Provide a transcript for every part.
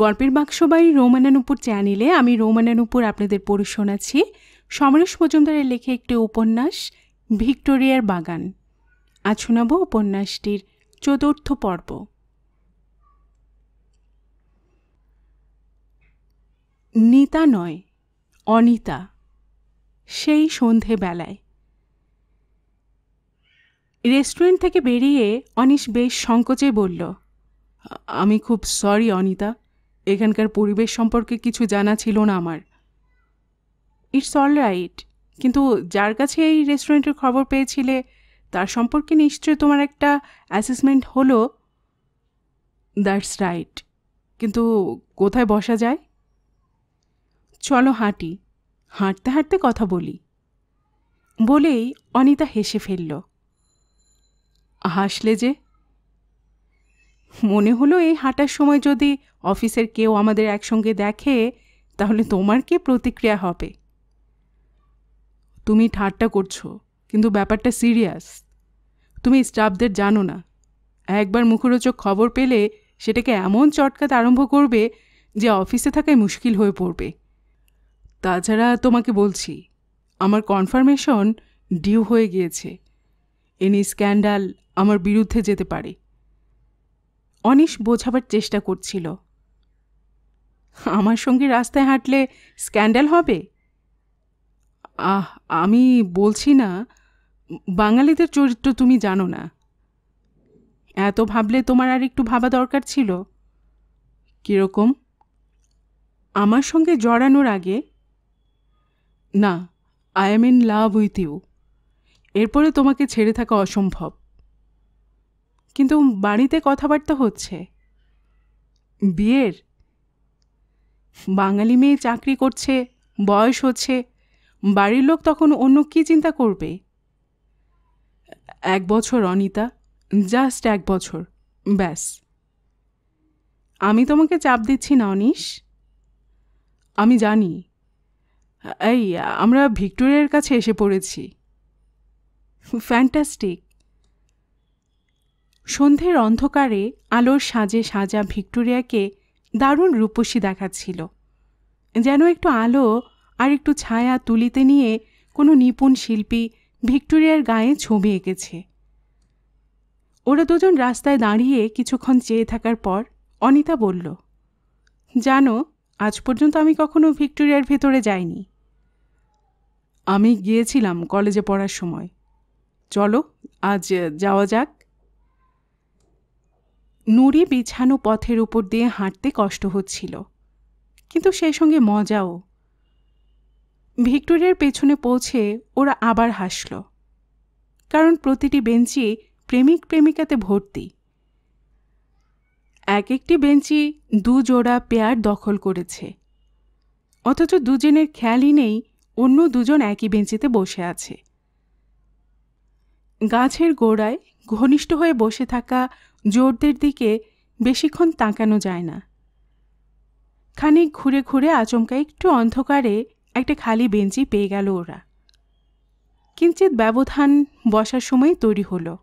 গল্পের বাক্স বাই রোমানানুপুর চ্যানেলে আমি রোমানানুপুর আপনাদের পড়ে শোনাচ্ছি সমরেশ মজুমদারের লেখে একটি উপন্যাস ভিক্টোরিয়ার বাগান আজ শোনাব উপন্যাসটির চতুর্থ পর্ব নিতা নয় অনিতা সেই সন্ধেবেলায় রেস্টুরেন্ট থেকে বেরিয়ে অনিশ বেশ সংকোচে বলল আমি খুব সরি অনিতা এখানকার পরিবেশ সম্পর্কে কিছু জানা ছিল না আমার ইটস অল রাইট কিন্তু যার কাছে এই রেস্টুরেন্টের খবর পেয়েছিলে তার সম্পর্কে নিশ্চয় তোমার একটা অ্যাসেসমেন্ট হলো দ্যাটস রাইট কিন্তু কোথায় বসা যায় চলো হাঁটি হাঁটতে হাঁটতে কথা বলি বলেই অনিতা হেসে ফেলল হাসলে যে মনে হলো এই হাঁটার সময় যদি অফিসের কেউ আমাদের একসঙ্গে দেখে তাহলে তোমার কে প্রতিক্রিয়া হবে তুমি ঠাট্টা করছো কিন্তু ব্যাপারটা সিরিয়াস তুমি স্টাফদের জানো না একবার মুখরোচক খবর পেলে সেটাকে এমন চটকাতে আরম্ভ করবে যে অফিসে থাকায় মুশকিল হয়ে পড়বে তাছাড়া তোমাকে বলছি আমার কনফার্মেশন ডিউ হয়ে গিয়েছে এনি স্ক্যান্ডাল আমার বিরুদ্ধে যেতে পারে অনিশ বোঝাবার চেষ্টা করছিল আমার সঙ্গে রাস্তায় হাঁটলে স্ক্যান্ডাল হবে আহ আমি বলছি না বাঙালিদের চরিত্র তুমি জানো না এত ভাবলে তোমার আর একটু ভাবা দরকার ছিল কীরকম আমার সঙ্গে জড়ানোর আগে না I am in love with you এরপরে তোমাকে ছেড়ে থাকা অসম্ভব কিন্তু বাড়িতে কথাবার্তা হচ্ছে বিয়ের বাঙালি মেয়ে চাকরি করছে বয়স হচ্ছে বাড়ির লোক তখন অন্য কি চিন্তা করবে এক বছর অনিতা জাস্ট এক বছর ব্যাস আমি তোমাকে চাপ দিচ্ছি না অনিশ আমি জানি এই আমরা ভিক্টোরিয়ার কাছে এসে পড়েছি ফ্যান্টাস্টিক সন্ধ্যের অন্ধকারে আলোর সাজে সাজা ভিক্টোরিয়াকে দারুণ রূপসী দেখাচ্ছিল যেন একটু আলো আর একটু ছায়া তুলিতে নিয়ে কোনো নিপুণ শিল্পী ভিক্টোরিয়ার গায়ে ছবি এঁকেছে ওরা দুজন রাস্তায় দাঁড়িয়ে কিছুক্ষণ চেয়ে থাকার পর অনিতা বলল জানো আজ পর্যন্ত আমি কখনো ভিক্টোরিয়ার ভেতরে যাইনি আমি গিয়েছিলাম কলেজে পড়ার সময় চলো আজ যাওয়া যাক নুড়ি বিছানো পথের উপর দিয়ে হাঁটতে কষ্ট হচ্ছিল কিন্তু সেই সঙ্গে মজাও ভিক্টোরিয়ার পেছনে পৌঁছে ওরা আবার হাসল কারণ প্রতিটি বেঞ্চি প্রেমিক প্রেমিকাতে ভর্তি এক একটি বেঞ্চি দু জোড়া পেয়ার দখল করেছে অথচ দুজনের খেয়ালই নেই অন্য দুজন একই বেঞ্চিতে বসে আছে গাছের গোড়ায় ঘনিষ্ঠ হয়ে বসে থাকা জোরদের দিকে বেশিক্ষণ তাকানো যায় না খানিক ঘুরে ঘুরে আচমকা একটু অন্ধকারে একটা খালি বেঞ্চি পেয়ে গেল ওরা কিঞ্চিত ব্যবধান বসার সময় তৈরি হলো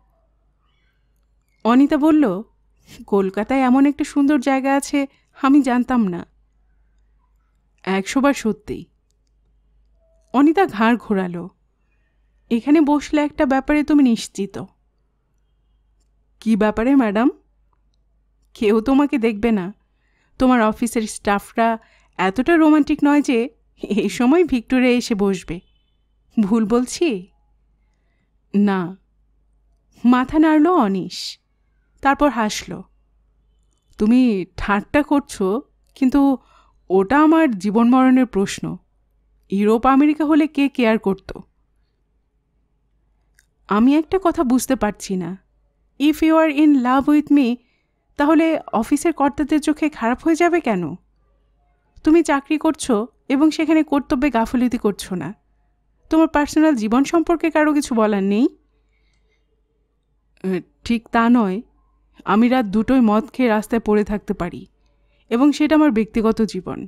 অনিতা বলল কলকাতায় এমন একটা সুন্দর জায়গা আছে আমি জানতাম না একশোবার সত্যি অনিতা ঘাড় ঘোরালো এখানে বসলে একটা ব্যাপারে তুমি নিশ্চিত কি ব্যাপারে ম্যাডাম কেউ তোমাকে দেখবে না তোমার অফিসের স্টাফরা এতটা রোমান্টিক নয় যে এই সময় ভিক্টোরিয়া এসে বসবে ভুল বলছি না মাথা নাড়ল অনিশ তারপর হাসলো তুমি ঠাট্টা করছো কিন্তু ওটা আমার জীবন মরণের প্রশ্ন ইউরোপ আমেরিকা হলে কে কেয়ার করত আমি একটা কথা বুঝতে পারছি না if you are in love with me তাহলে অফিসের কর্তাদের চোখে খারাপ হয়ে যাবে কেন তুমি চাকরি করছো এবং সেখানে কর্তব্যে গাফলিতি করছো না তোমার পার্সোনাল জীবন সম্পর্কে কারো কিছু বলার নেই ঠিক তা নয় আমি রাত দুটোই মদ খেয়ে রাস্তায় পড়ে থাকতে পারি এবং সেটা আমার ব্যক্তিগত জীবন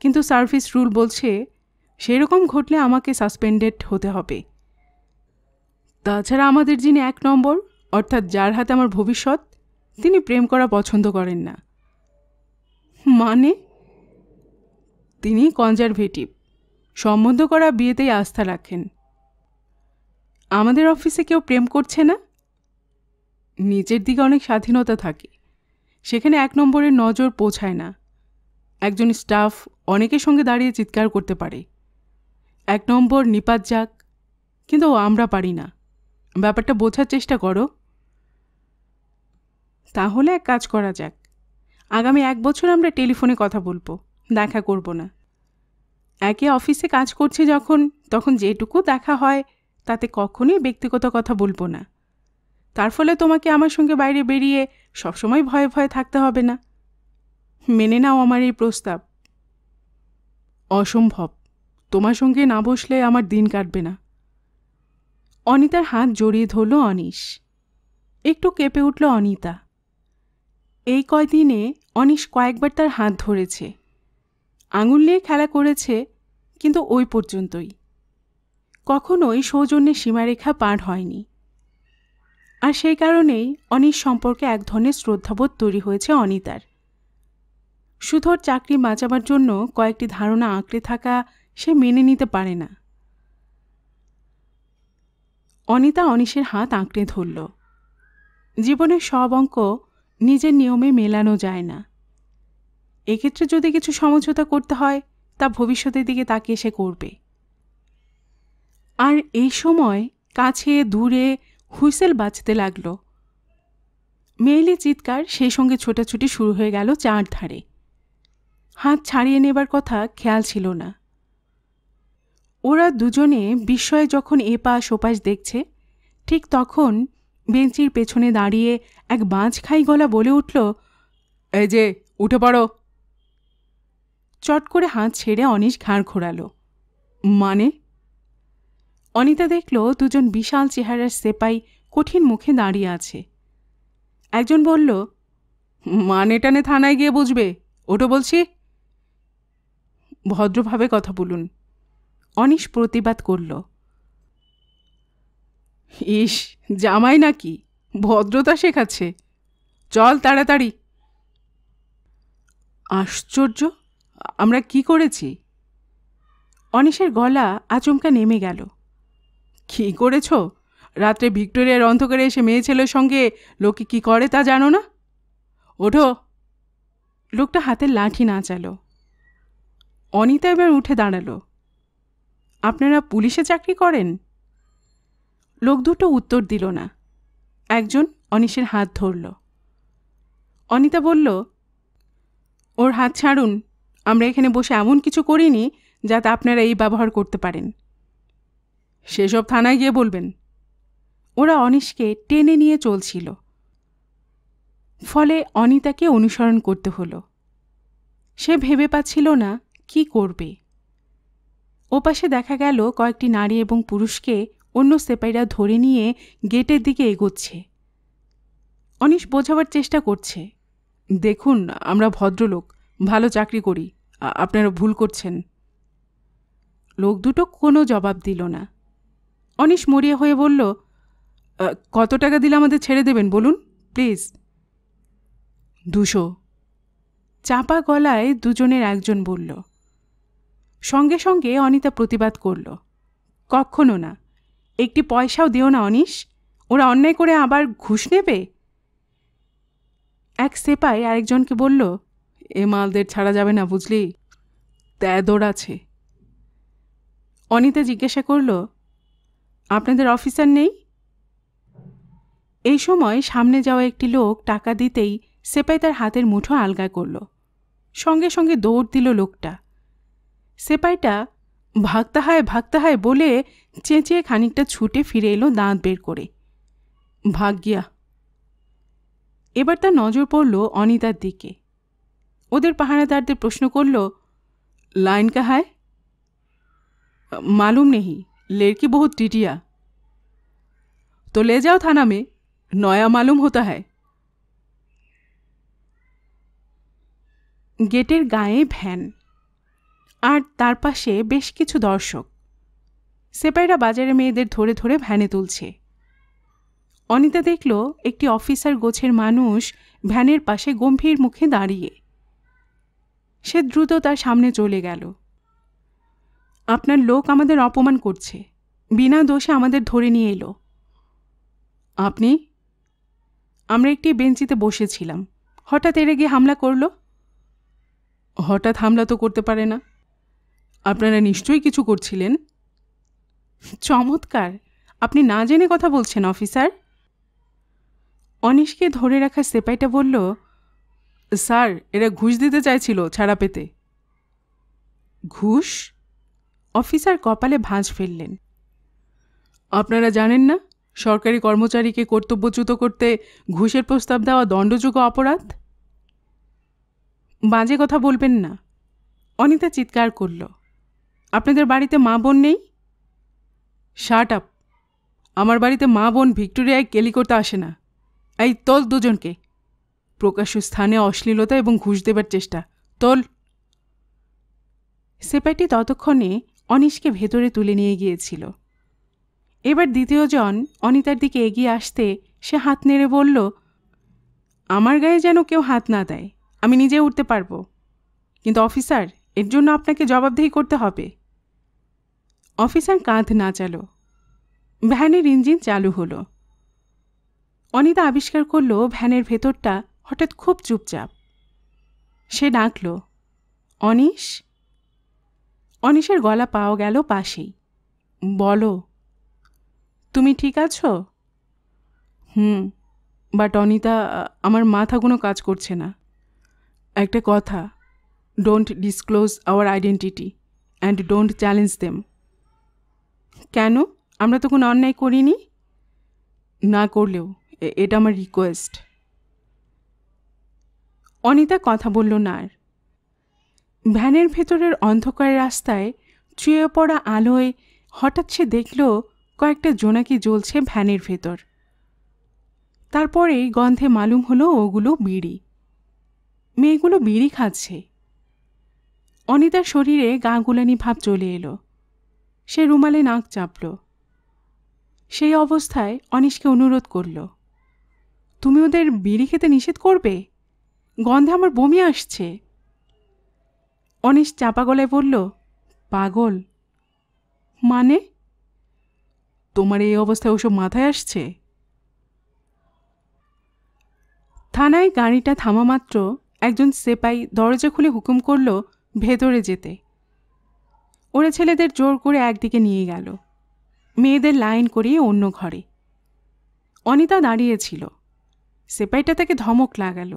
কিন্তু সার্ভিস রুল বলছে সেরকম ঘটলে আমাকে সাসপেন্ডেড হতে হবে তাছাড়া আমাদের যিনি এক নম্বর অর্থাৎ যার হাতে আমার ভবিষ্যৎ তিনি প্রেম করা পছন্দ করেন না মানে তিনি কনজারভেটিভ সম্বন্ধ করা বিয়েতেই আস্থা রাখেন আমাদের অফিসে কেউ প্রেম করছে না নিজের দিকে অনেক স্বাধীনতা থাকে সেখানে এক নম্বরের নজর পৌঁছায় না একজন স্টাফ অনেকের সঙ্গে দাঁড়িয়ে চিৎকার করতে পারে এক নম্বর নিপাত যাক কিন্তু আমরা পারি না ব্যাপারটা বোঝার চেষ্টা করো তাহলে এক কাজ করা যাক আগামী এক বছর আমরা টেলিফোনে কথা বলবো দেখা করব না একে অফিসে কাজ করছে যখন তখন যেটুকু দেখা হয় তাতে কখনোই ব্যক্তিগত কথা বলবো না তার ফলে তোমাকে আমার সঙ্গে বাইরে বেরিয়ে সবসময় ভয়ে ভয়ে থাকতে হবে না মেনে নাও আমার এই প্রস্তাব অসম্ভব তোমার সঙ্গে না বসলে আমার দিন কাটবে না অনিতার হাত জড়িয়ে ধরল অনিশ একটু কেঁপে উঠল অনিতা এই কয়দিনে অনিশ কয়েকবার তার হাত ধরেছে আঙুল নিয়ে খেলা করেছে কিন্তু ওই পর্যন্তই কখনোই সৌজন্যের সীমারেখা পার হয়নি আর সেই কারণেই অনিশ সম্পর্কে এক ধরনের শ্রদ্ধাবোধ তৈরি হয়েছে অনিতার সুধর চাকরি বাঁচাবার জন্য কয়েকটি ধারণা আঁকড়ে থাকা সে মেনে নিতে পারে না অনিতা অনিশের হাত আঁকড়ে ধরল জীবনের সব অঙ্ক নিজের নিয়মে মেলানো যায় না এক্ষেত্রে যদি কিছু সমঝোতা করতে হয় তা ভবিষ্যতের দিকে তাকিয়ে সে করবে আর এই সময় কাছে দূরে হুইসেল বাজতে লাগলো মেয়েলি চিৎকার সেই সঙ্গে ছোটাছুটি শুরু হয়ে গেল চারধারে হাত ছাড়িয়ে নেবার কথা খেয়াল ছিল না ওরা দুজনে বিস্ময়ে যখন এপাশ ওপাশ দেখছে ঠিক তখন বেঞ্চির পেছনে দাঁড়িয়ে এক খাই গলা বলে উঠল এই যে উঠে পড়ো চট করে হাত ছেড়ে অনিশ ঘাড় ঘোরালো মানে অনিতা দেখল দুজন বিশাল চেহারার সেপাই কঠিন মুখে দাঁড়িয়ে আছে একজন বলল মানে টানে থানায় গিয়ে বুঝবে ওটো বলছি ভদ্রভাবে কথা বলুন অনিশ প্রতিবাদ করল ইস জামাই নাকি ভদ্রতা শেখাচ্ছে চল তাড়াতাড়ি আশ্চর্য আমরা কি করেছি অনিশের গলা আচমকা নেমে গেল কি করেছ রাত্রে ভিক্টোরিয়ার অন্ধকারে এসে মেয়ে ছেলের সঙ্গে লোকে কি করে তা জানো না ওঠো লোকটা হাতে লাঠি নাচালো অনিতা এবার উঠে দাঁড়ালো আপনারা পুলিশে চাকরি করেন লোক দুটো উত্তর দিল না একজন অনিশের হাত ধরল অনিতা বলল ওর হাত ছাড়ুন আমরা এখানে বসে এমন কিছু করিনি যাতে আপনারা এই ব্যবহার করতে পারেন সেসব থানায় গিয়ে বলবেন ওরা অনিশকে টেনে নিয়ে চলছিল ফলে অনিতাকে অনুসরণ করতে হলো সে ভেবে পাচ্ছিল না কি করবে ওপাশে দেখা গেল কয়েকটি নারী এবং পুরুষকে অন্য সেপাইরা ধরে নিয়ে গেটের দিকে এগোচ্ছে অনিশ বোঝাবার চেষ্টা করছে দেখুন আমরা ভদ্রলোক ভালো চাকরি করি আপনারা ভুল করছেন লোক দুটো কোনো জবাব দিল না অনিশ মরিয়া হয়ে বলল কত টাকা দিলে আমাদের ছেড়ে দেবেন বলুন প্লিজ দুশো চাপা গলায় দুজনের একজন বলল সঙ্গে সঙ্গে অনিতা প্রতিবাদ করল কখনো না একটি পয়সাও দিও না অনিশ ওরা অন্যায় করে আবার ঘুষ নেবে এক সেপাই আরেকজনকে বলল এ মালদের ছাড়া যাবে না বুঝলি ত্যাদর আছে অনিতা জিজ্ঞাসা করল আপনাদের অফিসার নেই এই সময় সামনে যাওয়া একটি লোক টাকা দিতেই সেপাই তার হাতের মুঠো আলগা করল সঙ্গে সঙ্গে দৌড় দিল লোকটা সেপাইটা ভাগতা হায় ভাগতা হায় বলে চেঁচিয়ে খানিকটা ছুটে ফিরে এলো দাঁত বের করে ভাগ্যা এবার তার নজর পড়ল অনিতার দিকে ওদের পাহারাদারদের প্রশ্ন করল লাইন কাহায় মালুম নেহি লেরকি বহুত টিটিয়া তো লে যাও থানা মে নয়া মালুম হতে হয় গেটের গায়ে ভ্যান আর তার পাশে বেশ কিছু দর্শক সেপাইরা বাজারে মেয়েদের ধরে ধরে ভ্যানে তুলছে অনিতা দেখল একটি অফিসার গোছের মানুষ ভ্যানের পাশে গম্ভীর মুখে দাঁড়িয়ে সে দ্রুত তার সামনে চলে গেল আপনার লোক আমাদের অপমান করছে বিনা দোষে আমাদের ধরে নিয়ে এলো আপনি আমরা একটি বেঞ্চিতে বসেছিলাম হঠাৎ এরে গিয়ে হামলা করল হঠাৎ হামলা তো করতে পারে না আপনারা নিশ্চয়ই কিছু করছিলেন চমৎকার আপনি না জেনে কথা বলছেন অফিসার অনিশকে ধরে রাখা সেপাইটা বলল স্যার এরা ঘুষ দিতে চাইছিল ছাড়া পেতে ঘুষ অফিসার কপালে ভাঁজ ফেললেন আপনারা জানেন না সরকারি কর্মচারীকে কর্তব্যচ্যুত করতে ঘুষের প্রস্তাব দেওয়া দণ্ডযোগ্য অপরাধ বাজে কথা বলবেন না অনিতা চিৎকার করল আপনাদের বাড়িতে মা বোন নেই শার্ট আপ আমার বাড়িতে মা বোন ভিক্টোরিয়ায় কেলি করতে আসে না এই তোল দুজনকে প্রকাশ্য স্থানে অশ্লীলতা এবং ঘুষ দেবার চেষ্টা তোল সেপাইটি ততক্ষণে অনিশকে ভেতরে তুলে নিয়ে গিয়েছিল এবার দ্বিতীয়জন অনিতার দিকে এগিয়ে আসতে সে হাত নেড়ে বলল আমার গায়ে যেন কেউ হাত না দেয় আমি নিজে উঠতে পারবো কিন্তু অফিসার এর জন্য আপনাকে জবাবদেহি করতে হবে অফিসার কাঁধ না চাল ভ্যানের ইঞ্জিন চালু হলো অনিতা আবিষ্কার করল ভ্যানের ভেতরটা হঠাৎ খুব চুপচাপ সে ডাকল অনিশ অনিশের গলা পাওয়া গেল পাশেই বলো তুমি ঠিক আছো হুম বাট অনিতা আমার মাথা কোনো কাজ করছে না একটা কথা don't disclose our identity and don't challenge them. কেন আমরা তো কোনো অন্যায় করিনি না করলেও এটা আমার রিকোয়েস্ট অনিতা কথা বলল না আর ভ্যানের ভেতরের অন্ধকার রাস্তায় চুয়ে পড়া আলোয় হঠাৎ সে দেখল কয়েকটা জোনাকি জ্বলছে ভ্যানের ভেতর তারপরেই গন্ধে মালুম হলো ওগুলো বিড়ি মেয়েগুলো বিড়ি খাচ্ছে অনিতার শরীরে গা গুলানি ভাব চলে এলো সে রুমালে নাক চাপল সেই অবস্থায় অনিশকে অনুরোধ করল তুমি ওদের বিড়ি খেতে নিষেধ করবে গন্ধে আমার বমি আসছে অনিশ চাপা গলায় বলল পাগল মানে তোমার এই অবস্থায় ওসব মাথায় আসছে থানায় গাড়িটা থামা মাত্র একজন সেপাই দরজা খুলে হুকুম করলো ভেতরে যেতে ওরা ছেলেদের জোর করে একদিকে নিয়ে গেল মেয়েদের লাইন করিয়ে অন্য ঘরে অনিতা দাঁড়িয়েছিল সেপাইটা তাকে ধমক লাগাল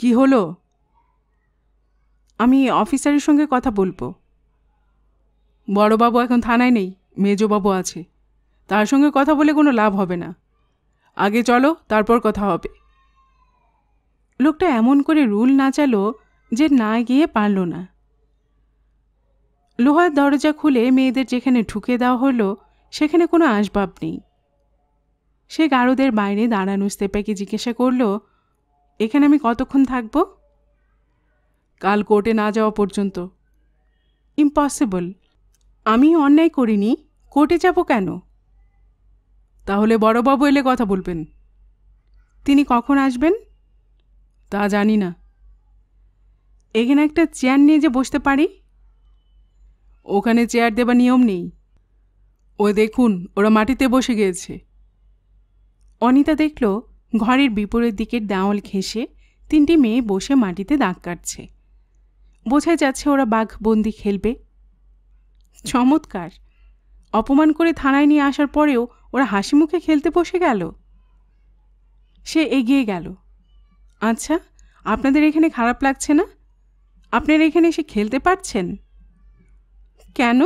কি হলো আমি অফিসারের সঙ্গে কথা বলবো বড়বাবু এখন থানায় নেই মেজবাবু আছে তার সঙ্গে কথা বলে কোনো লাভ হবে না আগে চলো তারপর কথা হবে লোকটা এমন করে রুল না চালো যে না গিয়ে পারল না লোহার দরজা খুলে মেয়েদের যেখানে ঢুকে দেওয়া হলো সেখানে কোনো আসবাব নেই সে গারুদের বাইরে দাঁড়ানো স্তেপাকে জিজ্ঞাসা করল এখানে আমি কতক্ষণ থাকব কাল কোর্টে না যাওয়া পর্যন্ত ইম্পসিবল আমি অন্যায় করিনি কোর্টে যাব কেন তাহলে বড়বাবু এলে কথা বলবেন তিনি কখন আসবেন তা জানি না এখানে একটা চেয়ার নিয়ে যে বসতে পারি ওখানে চেয়ার দেবার নিয়ম নেই ও দেখুন ওরা মাটিতে বসে গিয়েছে অনিতা দেখল ঘরের বিপরীত দিকের দাওয়াল ঘেঁষে তিনটি মেয়ে বসে মাটিতে দাগ কাটছে বোঝা যাচ্ছে ওরা বাঘ বন্দি খেলবে চমৎকার অপমান করে থানায় নিয়ে আসার পরেও ওরা হাসি মুখে খেলতে বসে গেল সে এগিয়ে গেল আচ্ছা আপনাদের এখানে খারাপ লাগছে না আপনার এখানে এসে খেলতে পারছেন কেন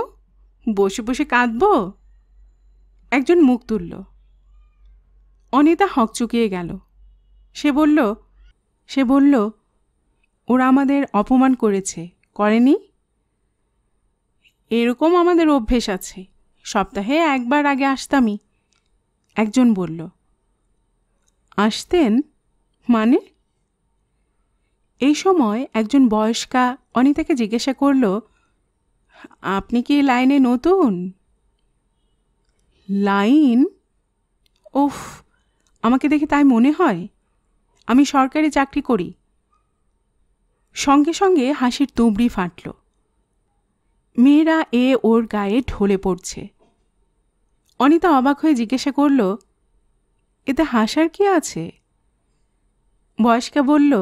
বসে বসে কাঁদব একজন মুখ তুলল অনিতা হক চুকিয়ে গেল সে বলল সে বলল ওরা আমাদের অপমান করেছে করেনি এরকম আমাদের অভ্যেস আছে সপ্তাহে একবার আগে আসতামই একজন বলল আসতেন মানে এই সময় একজন বয়স্কা অনিতাকে জিজ্ঞাসা করল আপনি কি লাইনে নতুন লাইন ওফ আমাকে দেখে তাই মনে হয় আমি সরকারি চাকরি করি সঙ্গে সঙ্গে হাসির তুবড়ি ফাটল মেয়েরা এ ওর গায়ে ঢলে পড়ছে অনিতা অবাক হয়ে জিজ্ঞাসা করল এতে হাসার কি আছে বয়স্কা বলল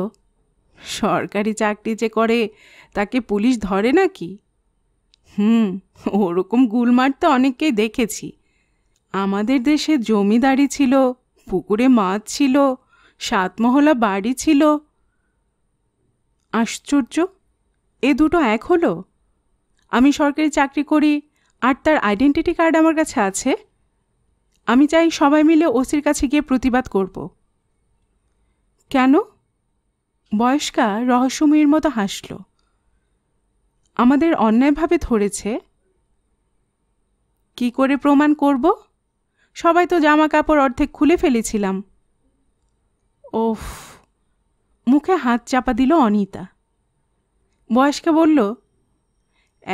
সরকারি চাকরি যে করে তাকে পুলিশ ধরে নাকি হুম ওরকম গুল মারতে অনেককেই দেখেছি আমাদের দেশে জমিদারি ছিল পুকুরে মাছ ছিল সাতমহলা বাড়ি ছিল আশ্চর্য এ দুটো এক হলো আমি সরকারি চাকরি করি আর তার আইডেন্টিটি কার্ড আমার কাছে আছে আমি চাই সবাই মিলে ওসির কাছে গিয়ে প্রতিবাদ করব কেন বয়স্কা রহস্যময়ীর মতো হাসল আমাদের অন্যায়ভাবে ধরেছে কি করে প্রমাণ করব সবাই তো জামা কাপড় অর্ধেক খুলে ফেলেছিলাম ওফ মুখে হাত চাপা দিল অনিতা বয়স্কা বলল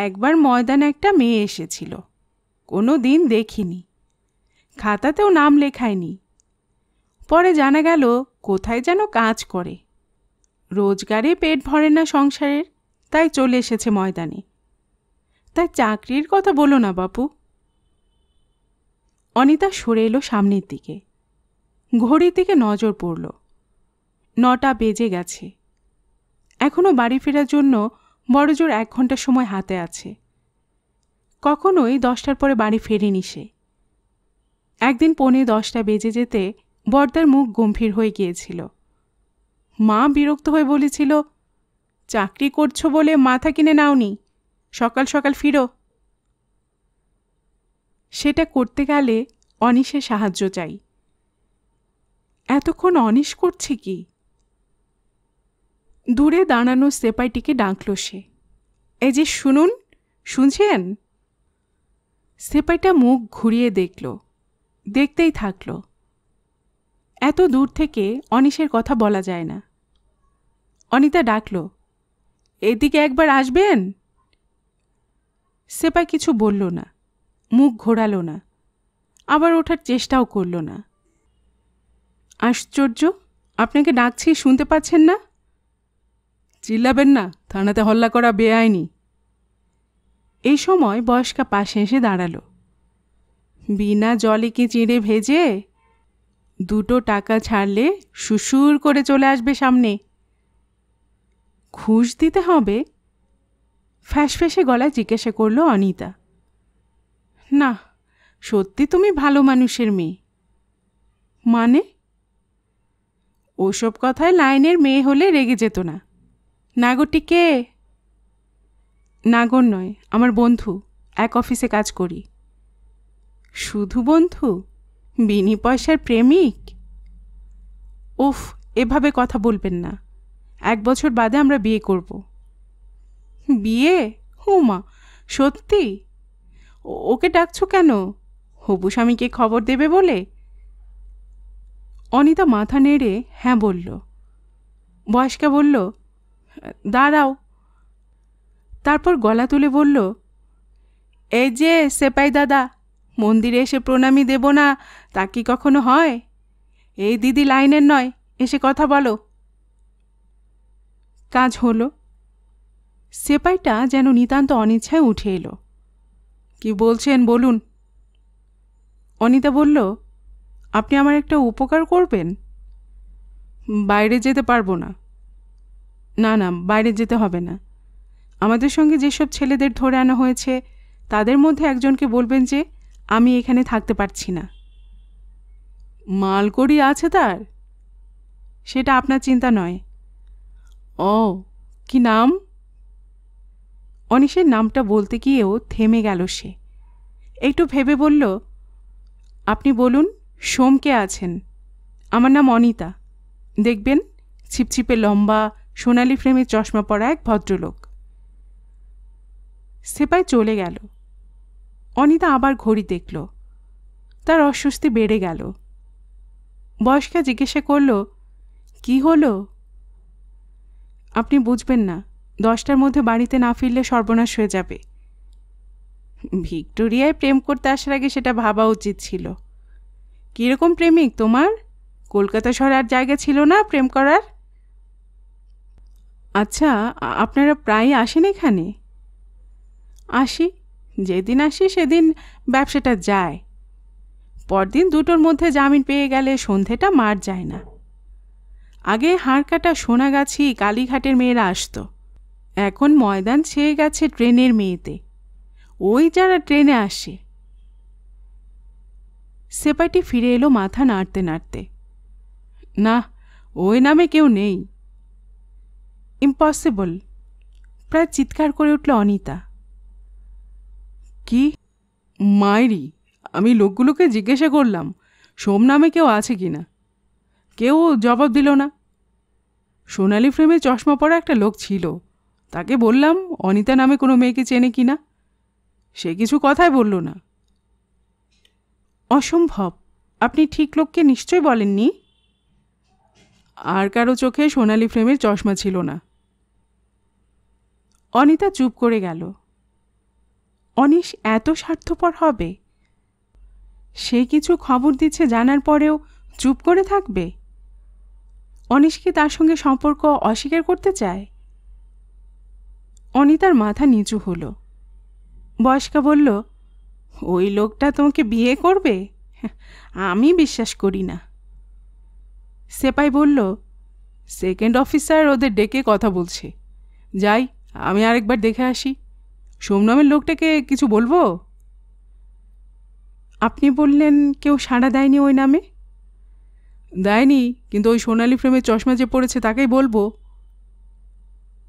একবার ময়দানে একটা মেয়ে এসেছিল কোনো দিন দেখিনি খাতাতেও নাম লেখায়নি পরে জানা গেল কোথায় যেন কাজ করে রোজগারে পেট ভরে না সংসারের তাই চলে এসেছে ময়দানে তাই চাকরির কথা বলো না বাপু অনিতা সরে এলো সামনের দিকে ঘড়ির দিকে নজর পড়ল নটা বেজে গেছে এখনও বাড়ি ফেরার জন্য বড়জোর এক ঘন্টা সময় হাতে আছে কখনোই দশটার পরে বাড়ি ফেরেনি সে একদিন পনে দশটা বেজে যেতে বর্দার মুখ গম্ভীর হয়ে গিয়েছিল মা বিরক্ত হয়ে বলেছিল চাকরি করছ বলে মাথা কিনে নাওনি সকাল সকাল ফিরো সেটা করতে গেলে অনিশে সাহায্য চাই এতক্ষণ অনিশ করছে কি দূরে দাঁড়ানো সেপাইটিকে ডাকল সে এ যে শুনুন শুনছেন সেপাইটা মুখ ঘুরিয়ে দেখল দেখতেই থাকল এত দূর থেকে অনিশের কথা বলা যায় না অনিতা ডাকল এদিকে একবার আসবেন সেপাই কিছু বলল না মুখ ঘোরালো না আবার ওঠার চেষ্টাও করল না আশ্চর্য আপনাকে ডাকছি শুনতে পাচ্ছেন না চিল্লাবেন না থানাতে হল্লা করা বেআইনি এই সময় বয়স্কা পাশে এসে দাঁড়াল বিনা জলে কি চিঁড়ে ভেজে দুটো টাকা ছাড়লে সুসুর করে চলে আসবে সামনে ঘুষ দিতে হবে ফ্যাসফ্যাসে গলায় জিজ্ঞাসা করল অনিতা না সত্যি তুমি ভালো মানুষের মেয়ে মানে ওসব কথায় লাইনের মেয়ে হলে রেগে যেত না নাগরটি কে নাগর নয় আমার বন্ধু এক অফিসে কাজ করি শুধু বন্ধু বিনি পয়সার প্রেমিক উফ এভাবে কথা বলবেন না এক বছর বাদে আমরা বিয়ে করব বিয়ে মা সত্যি ওকে ডাকছো কেন হবু স্বামীকে খবর দেবে বলে অনিতা মাথা নেড়ে হ্যাঁ বলল বয়স্কা বলল দাঁড়াও তারপর গলা তুলে বলল এই যে সেপাই দাদা মন্দিরে এসে প্রণামী দেব না তা কি কখনো হয় এই দিদি লাইনের নয় এসে কথা বলো কাজ হলো সেপাইটা যেন নিতান্ত অনিচ্ছায় উঠে এলো কি বলছেন বলুন অনিতা বলল আপনি আমার একটা উপকার করবেন বাইরে যেতে পারবো না না না বাইরে যেতে হবে না আমাদের সঙ্গে যেসব ছেলেদের ধরে আনা হয়েছে তাদের মধ্যে একজনকে বলবেন যে আমি এখানে থাকতে পারছি না মালকড়ি আছে তার সেটা আপনার চিন্তা নয় ও কি নাম অনিশের নামটা বলতে গিয়েও থেমে গেল সে একটু ভেবে বলল আপনি বলুন সোমকে আছেন আমার নাম অনিতা দেখবেন ছিপছিপে লম্বা সোনালি ফ্রেমের চশমা পরা এক ভদ্রলোক সেপাই চলে গেল অনিতা আবার ঘড়ি দেখল তার অস্বস্তি বেড়ে গেল বয়স্কা জিজ্ঞাসা করল কি হলো আপনি বুঝবেন না দশটার মধ্যে বাড়িতে না ফিরলে সর্বনাশ হয়ে যাবে ভিক্টোরিয়ায় প্রেম করতে আসার আগে সেটা ভাবা উচিত ছিল কীরকম প্রেমিক তোমার কলকাতা শহরে আর জায়গা ছিল না প্রেম করার আচ্ছা আপনারা প্রায় আসেন এখানে আসি যেদিন আসি সেদিন ব্যবসাটা যায় পরদিন দুটোর মধ্যে জামিন পেয়ে গেলে সন্ধেটা মার যায় না আগে কাটা সোনাগাছি কালীঘাটের মেয়েরা আসতো এখন ময়দান ছেয়ে গেছে ট্রেনের মেয়েতে ওই যারা ট্রেনে আসে সেপাইটি ফিরে এলো মাথা নাড়তে নাড়তে না ওই নামে কেউ নেই ইম্পসিবল প্রায় চিৎকার করে উঠল অনিতা কি মাইরি আমি লোকগুলোকে জিজ্ঞাসা করলাম সোম নামে কেউ আছে কি না কেউ জবাব দিল না সোনালি ফ্রেমে চশমা পরা একটা লোক ছিল তাকে বললাম অনিতা নামে কোনো মেয়েকে চেনে কি না সে কিছু কথাই বলল না অসম্ভব আপনি ঠিক লোককে নিশ্চয় বলেননি আর কারো চোখে সোনালি ফ্রেমের চশমা ছিল না অনিতা চুপ করে গেল অনিশ এত স্বার্থপর হবে সে কিছু খবর দিচ্ছে জানার পরেও চুপ করে থাকবে অনিশ কি তার সঙ্গে সম্পর্ক অস্বীকার করতে চায় অনিতার মাথা নিচু হলো বয়স্কা বলল ওই লোকটা তোমাকে বিয়ে করবে আমি বিশ্বাস করি না সেপাই বলল সেকেন্ড অফিসার ওদের ডেকে কথা বলছে যাই আমি আরেকবার দেখে আসি সোমনামের লোকটাকে কিছু বলবো আপনি বললেন কেউ সাড়া দেয়নি ওই নামে দেয়নি কিন্তু ওই সোনালি ফ্রেমের চশমা যে পড়েছে তাকেই বলবো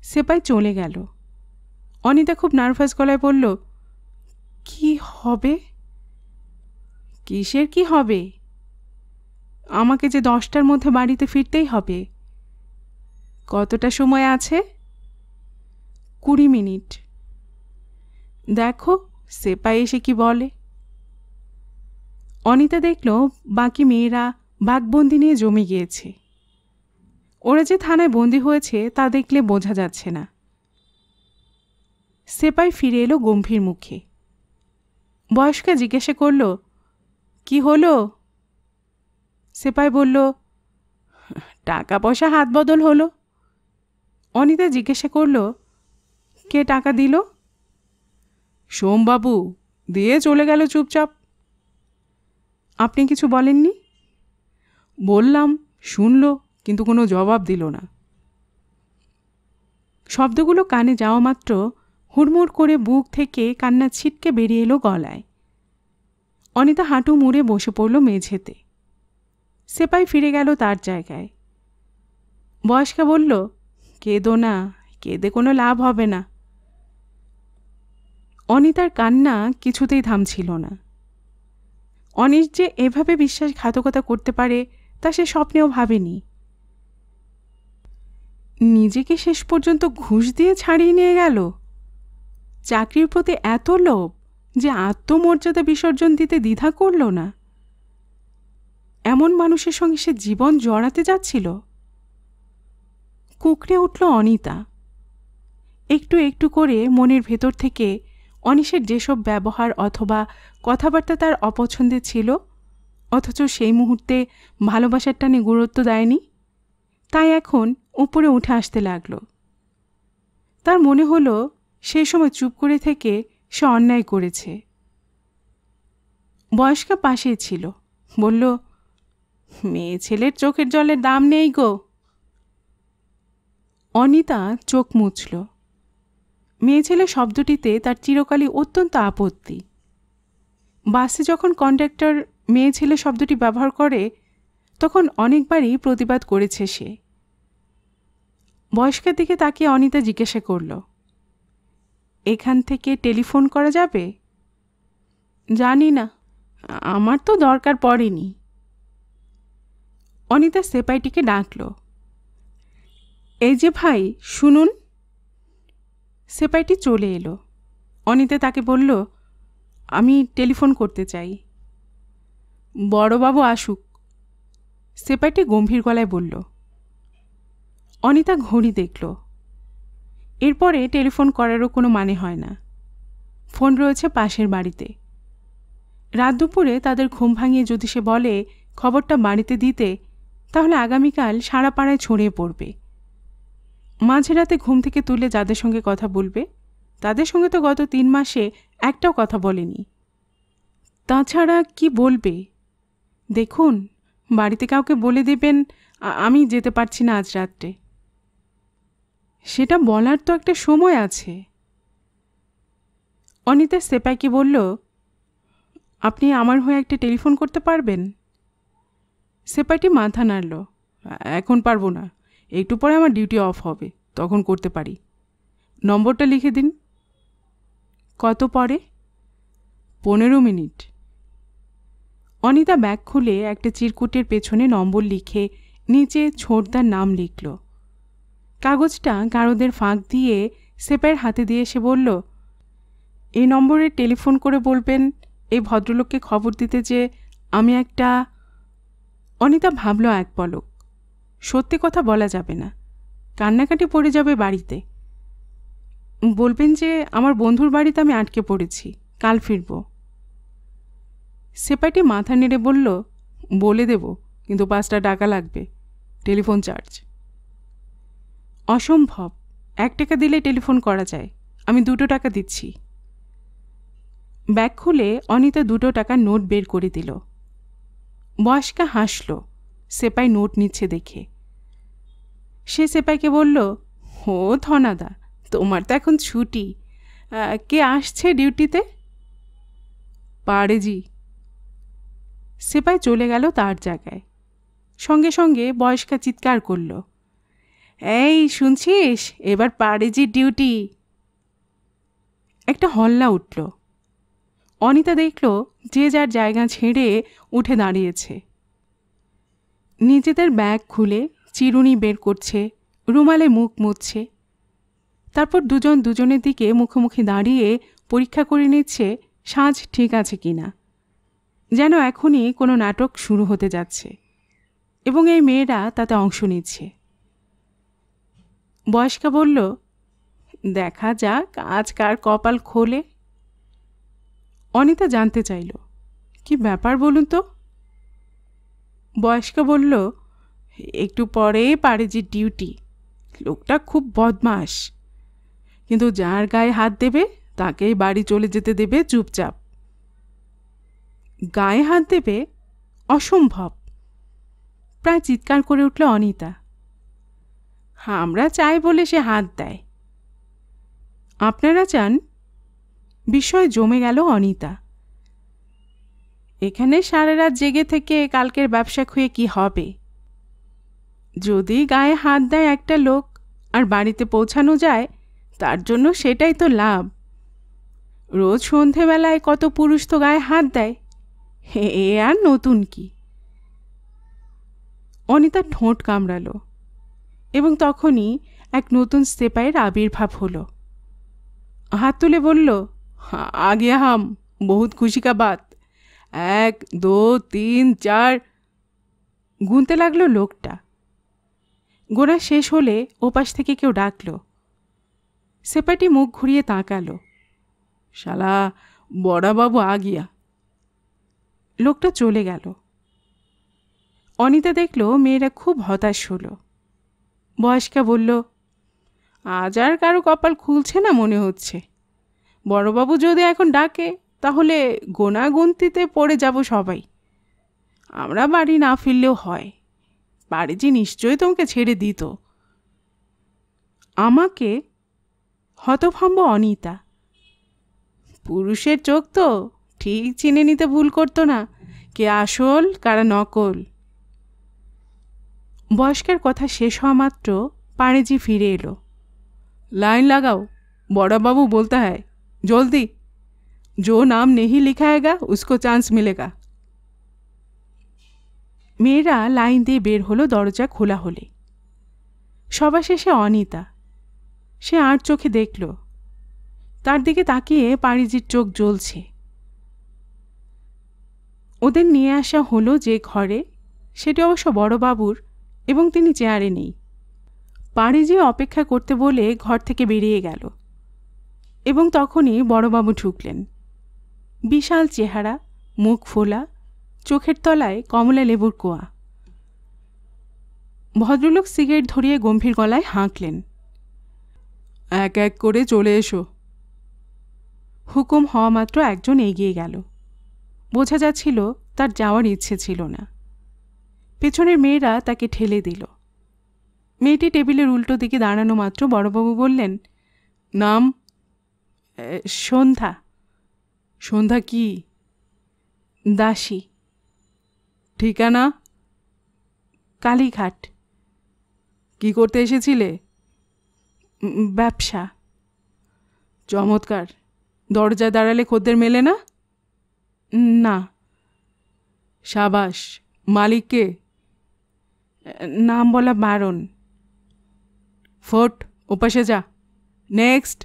সেপাই চলে গেল অনিতা খুব নার্ভাস গলায় বলল কি হবে কিসের কি হবে আমাকে যে দশটার মধ্যে বাড়িতে ফিরতেই হবে কতটা সময় আছে কুড়ি মিনিট দেখো সেপাই এসে কি বলে অনিতা দেখল বাকি মেয়েরা বাঘবন্দি নিয়ে জমি গিয়েছে ওরা যে থানায় বন্দি হয়েছে তা দেখলে বোঝা যাচ্ছে না সেপাই ফিরে এলো গম্ভীর মুখে বয়স্কা জিজ্ঞাসা করল কি হলো সেপাই বলল টাকা পয়সা হাত বদল হলো অনিতা জিজ্ঞাসা করল কে টাকা দিল সোমবাবু দিয়ে চলে গেল চুপচাপ আপনি কিছু বলেননি বললাম শুনল কিন্তু কোনো জবাব দিল না শব্দগুলো কানে যাওয়া মাত্র হুড়মুড় করে বুক থেকে কান্না ছিটকে বেরিয়ে এলো গলায় অনিতা হাঁটু মুড়ে বসে পড়ল মেঝেতে সেপাই ফিরে গেল তার জায়গায় বয়স্কা বলল কেঁদো না কেঁদে কোনো লাভ হবে না অনিতার কান্না কিছুতেই থামছিল না অনিশ যে এভাবে বিশ্বাসঘাতকতা করতে পারে তা সে স্বপ্নেও ভাবেনি নিজেকে শেষ পর্যন্ত ঘুষ দিয়ে ছাড়িয়ে নিয়ে গেল চাকরির প্রতি এত লোভ যে আত্মমর্যাদা বিসর্জন দিতে দ্বিধা করল না এমন মানুষের সঙ্গে সে জীবন জড়াতে যাচ্ছিল কুকড়ে উঠল অনিতা একটু একটু করে মনের ভেতর থেকে অনিশের যেসব ব্যবহার অথবা কথাবার্তা তার অপছন্দের ছিল অথচ সেই মুহূর্তে ভালোবাসার টানে গুরুত্ব দেয়নি তাই এখন উপরে উঠে আসতে লাগল তার মনে হলো সেই সময় চুপ করে থেকে সে অন্যায় করেছে বয়স্কা পাশেই ছিল বলল মেয়ে ছেলের চোখের জলের দাম নেই গো অনিতা চোখ মুছল মেয়ে ছেলে শব্দটিতে তার চিরকালই অত্যন্ত আপত্তি বাসে যখন কন্ডাক্টর মেয়ে ছেলে শব্দটি ব্যবহার করে তখন অনেকবারই প্রতিবাদ করেছে সে বয়স্কের দিকে তাকে অনিতা জিজ্ঞাসা করল এখান থেকে টেলিফোন করা যাবে জানি না আমার তো দরকার পড়েনি অনিতা সেপাইটিকে ডাকল এই যে ভাই শুনুন সেপাইটি চলে এলো অনিতা তাকে বলল আমি টেলিফোন করতে চাই বড়বাবু আসুক সেপাইটি গম্ভীর গলায় বলল অনিতা ঘড়ি দেখল এরপরে টেলিফোন করারও কোনো মানে হয় না ফোন রয়েছে পাশের বাড়িতে রাত দুপুরে তাদের ঘুম ভাঙিয়ে যদি সে বলে খবরটা বাড়িতে দিতে তাহলে আগামীকাল সারা পাড়ায় ছড়িয়ে পড়বে মাঝে রাতে ঘুম থেকে তুলে যাদের সঙ্গে কথা বলবে তাদের সঙ্গে তো গত তিন মাসে একটাও কথা বলেনি তাছাড়া কি বলবে দেখুন বাড়িতে কাউকে বলে দেবেন আমি যেতে পারছি না আজ রাত্রে সেটা বলার তো একটা সময় আছে অনিতা সেপাইকে বলল আপনি আমার হয়ে একটা টেলিফোন করতে পারবেন সেপাইটি মাথা নাড়ল এখন পারবো না একটু পরে আমার ডিউটি অফ হবে তখন করতে পারি নম্বরটা লিখে দিন কত পরে পনেরো মিনিট অনিতা ব্যাগ খুলে একটা চিরকুটের পেছনে নম্বর লিখে নিচে ছোটদার নাম লিখল কাগজটা গারদের ফাঁক দিয়ে সেপের হাতে দিয়ে এসে বলল এই নম্বরে টেলিফোন করে বলবেন এই ভদ্রলোককে খবর দিতে যে আমি একটা অনিতা ভাবল এক পলক সত্যি কথা বলা যাবে না কান্নাকাটি পড়ে যাবে বাড়িতে বলবেন যে আমার বন্ধুর বাড়িতে আমি আটকে পড়েছি কাল ফিরবো সেপাইটি মাথা নেড়ে বলল বলে দেব কিন্তু পাঁচটা টাকা লাগবে টেলিফোন চার্জ অসম্ভব এক টাকা দিলে টেলিফোন করা যায় আমি দুটো টাকা দিচ্ছি ব্যাগ খুলে অনিতা দুটো টাকা নোট বের করে দিল বয়স্কা হাসল সেপাই নোট নিচ্ছে দেখে সে সেপাইকে বলল ও ধনাদা তোমার তো এখন ছুটি কে আসছে ডিউটিতে পারেজি সেপাই চলে গেল তার জায়গায় সঙ্গে সঙ্গে বয়স্কা চিৎকার করল এই শুনছিস এবার পারেজির ডিউটি একটা হল্লা উঠল অনিতা দেখল যে যার জায়গা ছেড়ে উঠে দাঁড়িয়েছে নিজেদের ব্যাগ খুলে চিরুনি বের করছে রুমালে মুখ মুচ্ছে তারপর দুজন দুজনের দিকে মুখোমুখি দাঁড়িয়ে পরীক্ষা করে নিচ্ছে সাজ ঠিক আছে কিনা যেন এখনই কোনো নাটক শুরু হতে যাচ্ছে এবং এই মেয়েরা তাতে অংশ নিচ্ছে বয়স্কা বলল দেখা যাক আজ কার কপাল খোলে অনিতা জানতে চাইল কি ব্যাপার বলুন তো বয়স্কা বলল একটু পরে পারে যে ডিউটি লোকটা খুব বদমাস কিন্তু যার গায়ে হাত দেবে তাকেই বাড়ি চলে যেতে দেবে চুপচাপ গায়ে হাত দেবে অসম্ভব প্রায় চিৎকার করে উঠল অনিতা হ্যাঁ, আমরা চাই বলে সে হাত দেয় আপনারা চান বিষয় জমে গেল অনিতা এখানে সারা রাত জেগে থেকে কালকের ব্যবসা খুঁয়ে কি হবে যদি গায়ে হাত দেয় একটা লোক আর বাড়িতে পৌঁছানো যায় তার জন্য সেটাই তো লাভ রোজ সন্ধেবেলায় কত পুরুষ তো গায়ে হাত দেয় এ আর নতুন কি অনিতা ঠোঁট কামড়ালো এবং তখনই এক নতুন স্টেপাইয়ের আবির্ভাব হলো হাত তুলে বলল আগে হাম বহুত খুশি কা বাত এক দু তিন চার গুনতে লাগলো লোকটা গোড়া শেষ হলে ওপাশ থেকে কেউ ডাকল সেপাটি মুখ ঘুরিয়ে তাকালো শালা বড়াবাবু আগিয়া লোকটা চলে গেল অনিতা দেখল মেয়েরা খুব হতাশ হলো বয়স্কা বলল আজ আর কারো কপাল খুলছে না মনে হচ্ছে বড়বাবু যদি এখন ডাকে তাহলে গোনা গন্তিতে পড়ে যাব সবাই আমরা বাড়ি না ফিরলেও হয় বাড়ি যে নিশ্চয়ই তোমাকে ছেড়ে দিত আমাকে হতভম্ব অনিতা পুরুষের চোখ তো ঠিক চিনে নিতে ভুল করতো না কে আসল কারা নকল বয়স্কের কথা শেষ হওয়া মাত্র পাড়েজি ফিরে এলো লাইন লাগাও বড়বাবু বলতে হয় জলদি জো নাম নেহি লিখায়গা উসো চান্স মিলেগা মেয়েরা লাইন দিয়ে বের হলো দরজা খোলা হলে সবার শেষে অনিতা সে আর চোখে দেখল তার দিকে তাকিয়ে পাড়িজির চোখ জ্বলছে ওদের নিয়ে আসা হলো যে ঘরে সেটি অবশ্য বড়বাবুর এবং তিনি চেয়ারে নেই পাড়ে যেয়ে অপেক্ষা করতে বলে ঘর থেকে বেরিয়ে গেল এবং তখনই বড়বাবু ঢুকলেন বিশাল চেহারা মুখ ফোলা চোখের তলায় কমলা লেবুর কোয়া ভদ্রলোক সিগারেট ধরিয়ে গম্ভীর গলায় হাঁকলেন এক এক করে চলে এসো হুকুম হওয়া মাত্র একজন এগিয়ে গেল বোঝা যাচ্ছিল তার যাওয়ার ইচ্ছে ছিল না পেছনের মেয়েরা তাকে ঠেলে দিল মেয়েটি টেবিলের উল্টো দিকে দাঁড়ানো মাত্র বড়বাবু বললেন নাম সন্ধ্যা সন্ধ্যা কি দাসী ঠিকানা কালীঘাট কি করতে এসেছিলে ব্যবসা চমৎকার দরজায় দাঁড়ালে খদ্দের মেলে না না সাবাস মালিককে নাম বলা বারণ ফোট ওপাশে যা নেক্সট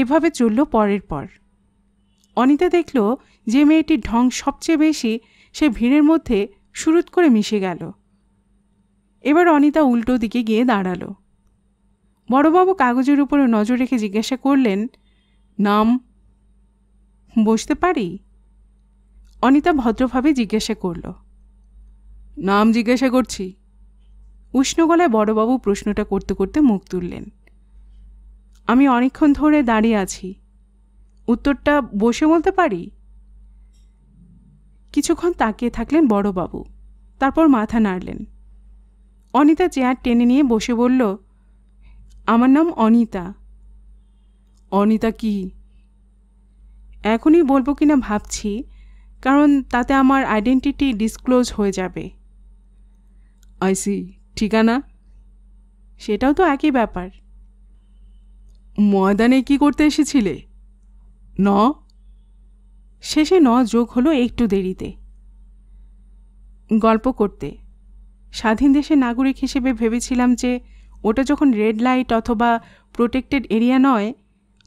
এভাবে চলল পরের পর অনিতা দেখল যে মেয়েটির ঢং সবচেয়ে বেশি সে ভিড়ের মধ্যে শুরুত করে মিশে গেল এবার অনিতা উল্টো দিকে গিয়ে দাঁড়ালো বড়বাবু কাগজের উপরে নজর রেখে জিজ্ঞাসা করলেন নাম বসতে পারি অনিতা ভদ্রভাবে জিজ্ঞাসা করল নাম জিজ্ঞাসা করছি উষ্ণ গলায় বড়বাবু প্রশ্নটা করতে করতে মুখ তুললেন আমি অনেকক্ষণ ধরে দাঁড়িয়ে আছি উত্তরটা বসে বলতে পারি কিছুক্ষণ তাকিয়ে থাকলেন বড়বাবু তারপর মাথা নাড়লেন অনিতা চেয়ার টেনে নিয়ে বসে বলল আমার নাম অনিতা অনিতা কি এখনই বলবো কিনা ভাবছি কারণ তাতে আমার আইডেন্টিটি ডিসক্লোজ হয়ে যাবে আইসি ঠিকানা সেটাও তো একই ব্যাপার ময়দানে কি করতে এসেছিলে ন শেষে ন যোগ হলো একটু দেরিতে গল্প করতে স্বাধীন দেশের নাগরিক হিসেবে ভেবেছিলাম যে ওটা যখন রেড লাইট অথবা প্রোটেক্টেড এরিয়া নয়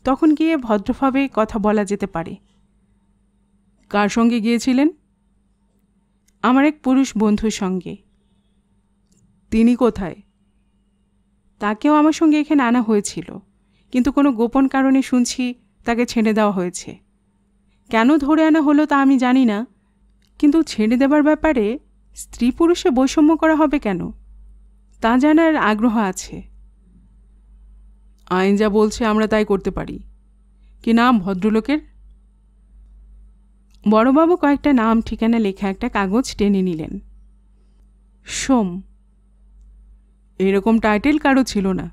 তখন গিয়ে ভদ্রভাবে কথা বলা যেতে পারে কার সঙ্গে গিয়েছিলেন আমার এক পুরুষ বন্ধুর সঙ্গে তিনি কোথায় তাকেও আমার সঙ্গে এখানে আনা হয়েছিল কিন্তু কোনো গোপন কারণে শুনছি তাকে ছেড়ে দেওয়া হয়েছে কেন ধরে আনা হলো তা আমি জানি না কিন্তু ছেড়ে দেবার ব্যাপারে স্ত্রী পুরুষে বৈষম্য করা হবে কেন তা জানার আগ্রহ আছে আইন যা বলছে আমরা তাই করতে পারি কি নাম ভদ্রলোকের বড়বাবু কয়েকটা নাম ঠিকানা লেখা একটা কাগজ টেনে নিলেন সোম এরকম টাইটেল কারো ছিল না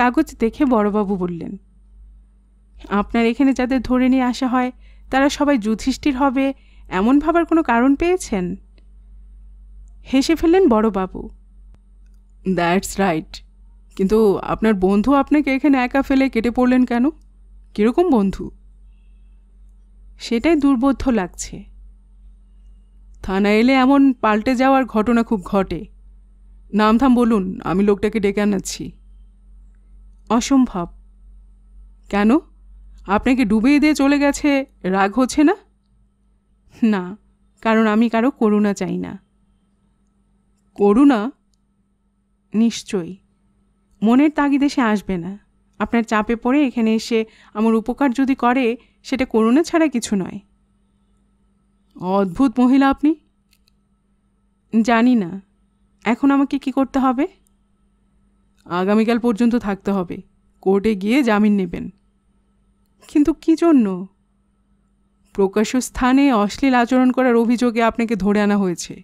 কাগজ দেখে বড়বাবু বললেন আপনার এখানে যাদের ধরে নিয়ে আসা হয় তারা সবাই যুধিষ্ঠির হবে এমন ভাবার কোনো কারণ পেয়েছেন হেসে ফেললেন বড়বাবু দ্যাটস রাইট কিন্তু আপনার বন্ধু আপনাকে এখানে একা ফেলে কেটে পড়লেন কেন কীরকম বন্ধু সেটাই দুর্বোধ্য লাগছে থানা এলে এমন পাল্টে যাওয়ার ঘটনা খুব ঘটে নামধাম বলুন আমি লোকটাকে ডেকে আনাচ্ছি অসম্ভব কেন আপনাকে ডুবিয়ে দিয়ে চলে গেছে রাগ হচ্ছে না না কারণ আমি কারো করুণা চাই না করুণা নিশ্চয়ই মনের তাগিদে সে আসবে না আপনার চাপে পড়ে এখানে এসে আমার উপকার যদি করে সেটা করুণা ছাড়া কিছু নয় অদ্ভুত মহিলা আপনি জানি না এখন আমাকে কি করতে হবে আগামীকাল পর্যন্ত থাকতে হবে কোর্টে গিয়ে জামিন নেবেন কিন্তু কি জন্য প্রকাশ্য স্থানে অশ্লীল আচরণ করার অভিযোগে আপনাকে ধরে আনা হয়েছে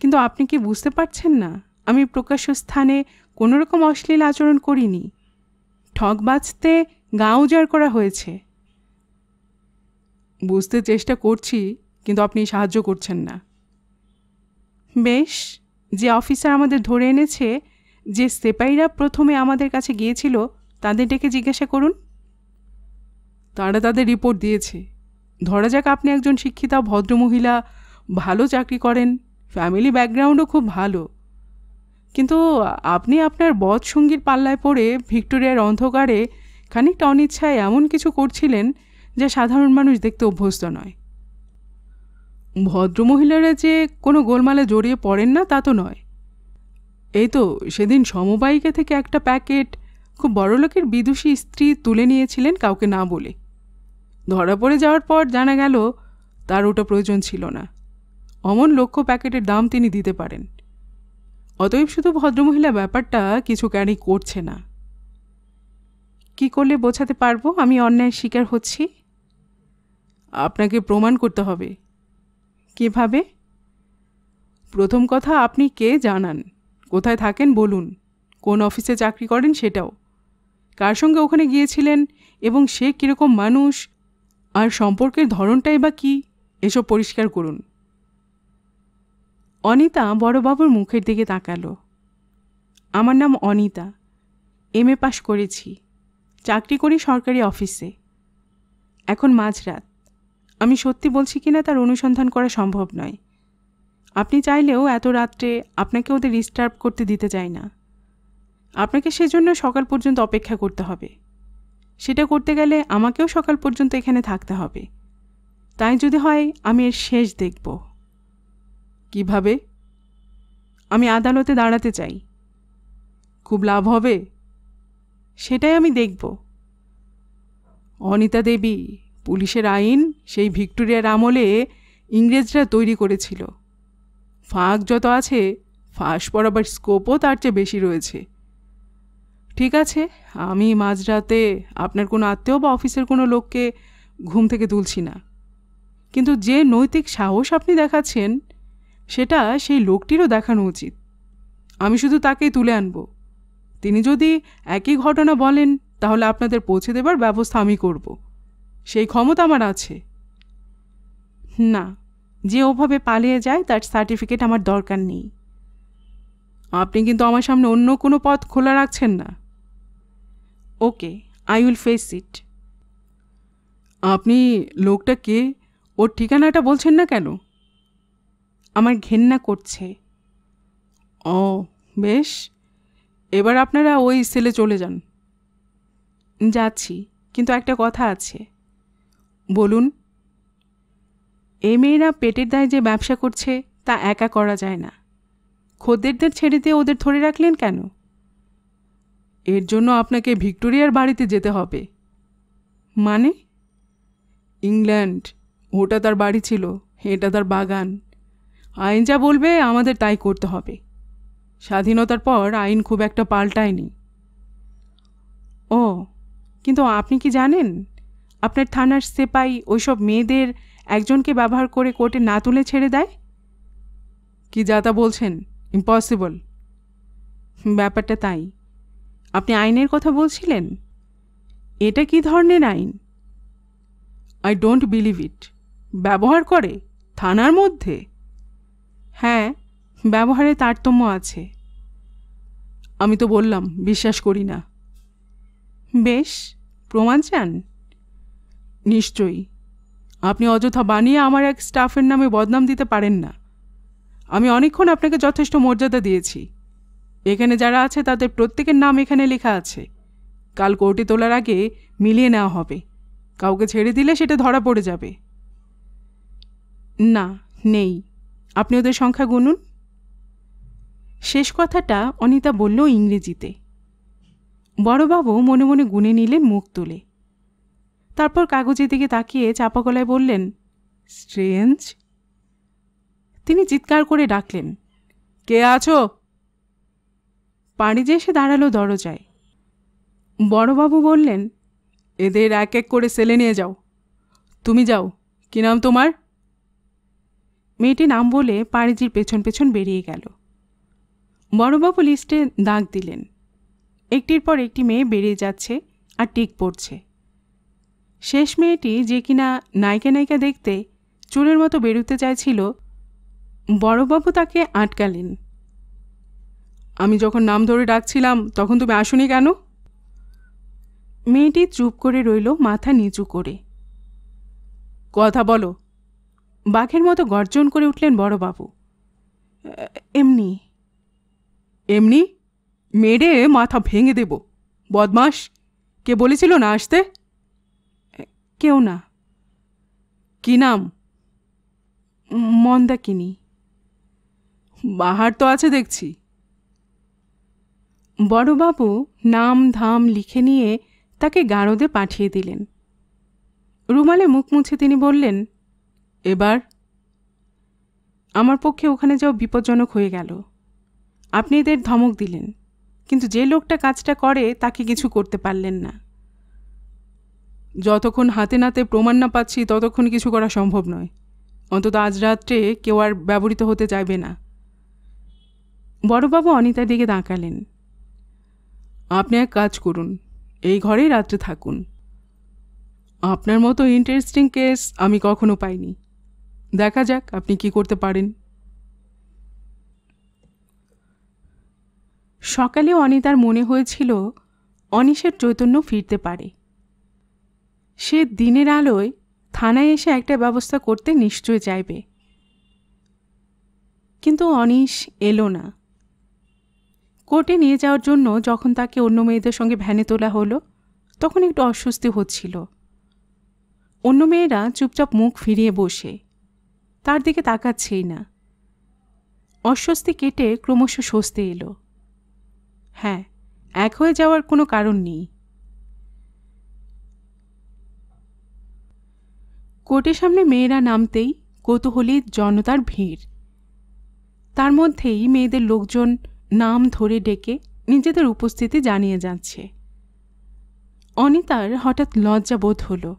কিন্তু আপনি কি বুঝতে পারছেন না আমি প্রকাশ্য স্থানে কোনোরকম অশ্লীল আচরণ করিনি ঠক বাঁচতে গা উজাড় করা হয়েছে বুঝতে চেষ্টা করছি কিন্তু আপনি সাহায্য করছেন না বেশ যে অফিসার আমাদের ধরে এনেছে যে সেপাইরা প্রথমে আমাদের কাছে গিয়েছিল তাদের ডেকে জিজ্ঞাসা করুন তারা তাদের রিপোর্ট দিয়েছে ধরা যাক আপনি একজন শিক্ষিতা ভদ্রমহিলা ভালো চাকরি করেন ফ্যামিলি ব্যাকগ্রাউন্ডও খুব ভালো কিন্তু আপনি আপনার বধ সঙ্গীর পাল্লায় পড়ে ভিক্টোরিয়ার অন্ধকারে খানিকটা অনিচ্ছায় এমন কিছু করছিলেন যা সাধারণ মানুষ দেখতে অভ্যস্ত নয় ভদ্রমহিলারা যে কোনো গোলমালে জড়িয়ে পড়েন না তা তো নয় এই তো সেদিন সমবায়িকা থেকে একটা প্যাকেট খুব বড়লোকের বিদুষী স্ত্রী তুলে নিয়েছিলেন কাউকে না বলে ধরা পড়ে যাওয়ার পর জানা গেল তার ওটা প্রয়োজন ছিল না অমন লক্ষ্য প্যাকেটের দাম তিনি দিতে পারেন অতএব শুধু ভদ্রমহিলা ব্যাপারটা কিছু কারি করছে না কি করলে বোঝাতে পারবো আমি অন্যায়ের শিকার হচ্ছি আপনাকে প্রমাণ করতে হবে কিভাবে প্রথম কথা আপনি কে জানান কোথায় থাকেন বলুন কোন অফিসে চাকরি করেন সেটাও কার সঙ্গে ওখানে গিয়েছিলেন এবং সে কীরকম মানুষ আর সম্পর্কের ধরনটাই বা কী এসব পরিষ্কার করুন অনিতা বড়বাবুর মুখের দিকে তাকালো আমার নাম অনিতা এম এ পাশ করেছি চাকরি করি সরকারি অফিসে এখন মাঝরাত আমি সত্যি বলছি কিনা তার অনুসন্ধান করা সম্ভব নয় আপনি চাইলেও এত রাত্রে আপনাকে ওদের ডিস্টার্ব করতে দিতে চাই না আপনাকে সেজন্য সকাল পর্যন্ত অপেক্ষা করতে হবে সেটা করতে গেলে আমাকেও সকাল পর্যন্ত এখানে থাকতে হবে তাই যদি হয় আমি এর শেষ দেখবো কিভাবে আমি আদালতে দাঁড়াতে চাই খুব লাভ হবে সেটাই আমি দেখব অনিতা দেবী পুলিশের আইন সেই ভিক্টোরিয়ার আমলে ইংরেজরা তৈরি করেছিল ফাঁক যত আছে ফাঁস পড়াবার স্কোপও তার চেয়ে বেশি রয়েছে ঠিক আছে আমি মাঝরাতে আপনার কোনো আত্মীয় বা অফিসের কোনো লোককে ঘুম থেকে তুলছি না কিন্তু যে নৈতিক সাহস আপনি দেখাচ্ছেন সেটা সেই লোকটিরও দেখানো উচিত আমি শুধু তাকেই তুলে আনব তিনি যদি একই ঘটনা বলেন তাহলে আপনাদের পৌঁছে দেবার ব্যবস্থা আমি করব সেই ক্ষমতা আমার আছে না যে ওভাবে পালিয়ে যায় তার সার্টিফিকেট আমার দরকার নেই আপনি কিন্তু আমার সামনে অন্য কোনো পথ খোলা রাখছেন না okay I will face it আপনি লোকটা কে ওর ঠিকানাটা বলছেন না কেন আমার ঘেন্না করছে ও বেশ এবার আপনারা ওই সেলে চলে যান যাচ্ছি কিন্তু একটা কথা আছে বলুন এ মেয়েরা পেটের দায় যে ব্যবসা করছে তা একা করা যায় না খদ্দেরদের ছেড়ে দিয়ে ওদের ধরে রাখলেন কেন এর জন্য আপনাকে ভিক্টোরিয়ার বাড়িতে যেতে হবে মানে ইংল্যান্ড ওটা তার বাড়ি ছিল এটা তার বাগান আইন যা বলবে আমাদের তাই করতে হবে স্বাধীনতার পর আইন খুব একটা পাল্টায়নি ও কিন্তু আপনি কি জানেন আপনার থানার সেপাই ওইসব মেয়েদের একজনকে ব্যবহার করে কোর্টে না তুলে ছেড়ে দেয় কি যা তা বলছেন ইম্পসিবল ব্যাপারটা তাই আপনি আইনের কথা বলছিলেন এটা কি ধরনের আইন আই ডোন্ট বিলিভ ইট ব্যবহার করে থানার মধ্যে হ্যাঁ ব্যবহারে তারতম্য আছে আমি তো বললাম বিশ্বাস করি না বেশ প্রমাণ চান নিশ্চয়ই আপনি অযথা বানিয়ে আমার এক স্টাফের নামে বদনাম দিতে পারেন না আমি অনেকক্ষণ আপনাকে যথেষ্ট মর্যাদা দিয়েছি এখানে যারা আছে তাদের প্রত্যেকের নাম এখানে লেখা আছে কাল কোর্টে তোলার আগে মিলিয়ে নেওয়া হবে কাউকে ছেড়ে দিলে সেটা ধরা পড়ে যাবে না নেই আপনি ওদের সংখ্যা গুনুন শেষ কথাটা অনিতা বলল ইংরেজিতে বড়বাবু মনে মনে গুনে নিলেন মুখ তুলে তারপর কাগজের দিকে তাকিয়ে চাপা গলায় বললেন স্ট্রেঞ্জ তিনি চিৎকার করে ডাকলেন কে আছো পাড়িজে এসে দাঁড়ালো দরজায় বড়বাবু বললেন এদের এক এক করে সেলে নিয়ে যাও তুমি যাও কি নাম তোমার মেয়েটি নাম বলে পারিজির পেছন পেছন বেরিয়ে গেল বড়বাবু লিস্টে দাগ দিলেন একটির পর একটি মেয়ে বেরিয়ে যাচ্ছে আর টিক পড়ছে শেষ মেয়েটি যে কিনা নায়িকা নায়িকা দেখতে চোরের মতো বেরোতে চাইছিল বড়বাবু তাকে আটকালেন আমি যখন নাম ধরে ডাকছিলাম তখন তুমি আসুনি কেন মেয়েটি চুপ করে রইল মাথা নিচু করে কথা বলো বাঘের মতো গর্জন করে উঠলেন বড়বাবু এমনি এমনি মেরে মাথা ভেঙে দেব বদমাস কে বলেছিল না আসতে কেউ না কি নাম মন্দাকিনী বাহার তো আছে দেখছি বড়বাবু নাম ধাম লিখে নিয়ে তাকে গারদে পাঠিয়ে দিলেন রুমালে মুখ মুছে তিনি বললেন এবার আমার পক্ষে ওখানে যাও বিপজ্জনক হয়ে গেল আপনি এদের ধমক দিলেন কিন্তু যে লোকটা কাজটা করে তাকে কিছু করতে পারলেন না যতক্ষণ হাতে নাতে প্রমাণ না পাচ্ছি ততক্ষণ কিছু করা সম্ভব নয় অন্তত আজ রাত্রে কেউ আর ব্যবহৃত হতে চাইবে না বড়বাবু অনিতার দিকে দাঁকালেন আপনি এক কাজ করুন এই ঘরেই রাত্রে থাকুন আপনার মতো ইন্টারেস্টিং কেস আমি কখনো পাইনি দেখা যাক আপনি কি করতে পারেন সকালে অনিতার মনে হয়েছিল অনিশের চৈতন্য ফিরতে পারে সে দিনের আলোয় থানায় এসে একটা ব্যবস্থা করতে নিশ্চয় চাইবে কিন্তু অনিশ এলো না কোর্টে নিয়ে যাওয়ার জন্য যখন তাকে অন্য মেয়েদের সঙ্গে ভ্যানে তোলা হলো তখন একটু অস্বস্তি হচ্ছিল অন্য মেয়েরা চুপচাপ মুখ ফিরিয়ে বসে তার দিকে তাকাচ্ছেই না অস্বস্তি কেটে ক্রমশ স্বস্তি এলো হ্যাঁ এক হয়ে যাওয়ার কোনো কারণ নেই কোর্টের সামনে মেয়েরা নামতেই কৌতূহলী জনতার ভিড় তার মধ্যেই মেয়েদের লোকজন নাম ধরে ডেকে নিজেদের উপস্থিতি জানিয়ে যাচ্ছে অনিতার হঠাৎ লজ্জা বোধ হলো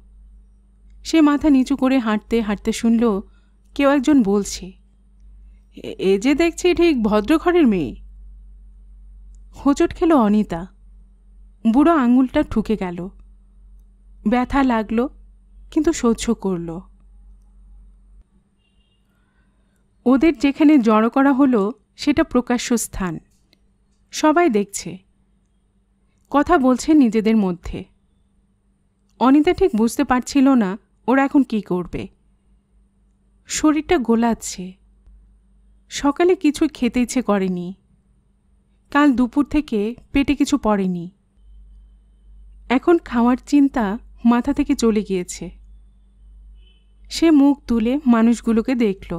সে মাথা নিচু করে হাঁটতে হাঁটতে শুনল কেউ একজন বলছে এ যে দেখছি ঠিক ভদ্রঘরের মেয়ে হোঁচট খেল অনিতা বুড়ো আঙুলটা ঠুকে গেল ব্যথা লাগলো কিন্তু সহ্য করল ওদের যেখানে জড়ো করা হলো সেটা প্রকাশ্য স্থান সবাই দেখছে কথা বলছে নিজেদের মধ্যে অনিতা ঠিক বুঝতে পারছিল না ওরা এখন কি করবে শরীরটা গোলাচ্ছে সকালে কিছু খেতে ইচ্ছে করেনি কাল দুপুর থেকে পেটে কিছু পড়েনি এখন খাওয়ার চিন্তা মাথা থেকে চলে গিয়েছে সে মুখ তুলে মানুষগুলোকে দেখল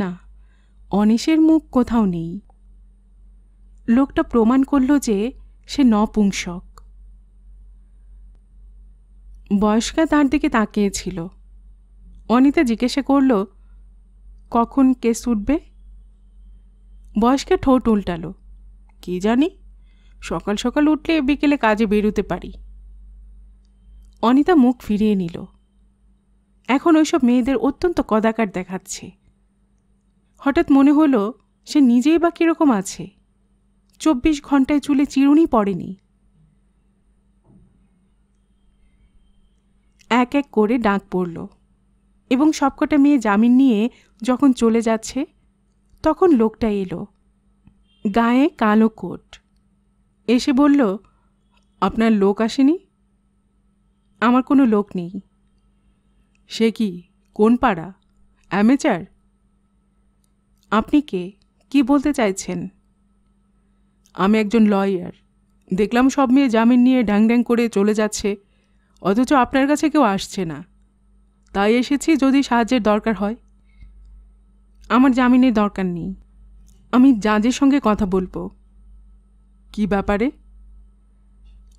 না অনিশের মুখ কোথাও নেই লোকটা প্রমাণ করল যে সে নপুংসক বয়স্কা তার দিকে তাকিয়েছিল অনিতা জিজ্ঞেসে করল কখন কেস উঠবে বয়সকে ঠোঁট উল্টালো কি জানি সকাল সকাল উঠলে বিকেলে কাজে বেরোতে পারি অনিতা মুখ ফিরিয়ে নিল এখন ওইসব মেয়েদের অত্যন্ত কদাকার দেখাচ্ছে হঠাৎ মনে হলো সে নিজেই বা কীরকম আছে চব্বিশ ঘন্টায় চুলে চিরুনি পড়েনি এক এক করে ডাক পড়লো এবং সবকটা মেয়ে জামিন নিয়ে যখন চলে যাচ্ছে তখন লোকটা এলো গায়ে কালো কোট এসে বলল আপনার লোক আসেনি আমার কোনো লোক নেই সে কি কোন পাড়া অ্যামেচার আপনি কে কি বলতে চাইছেন আমি একজন লয়ার দেখলাম সব মেয়ে জামিন নিয়ে ড্যাং ড্যাং করে চলে যাচ্ছে অথচ আপনার কাছে কেউ আসছে না তাই এসেছি যদি সাহায্যের দরকার হয় আমার জামিনের দরকার নেই আমি জাজের সঙ্গে কথা বলবো কি ব্যাপারে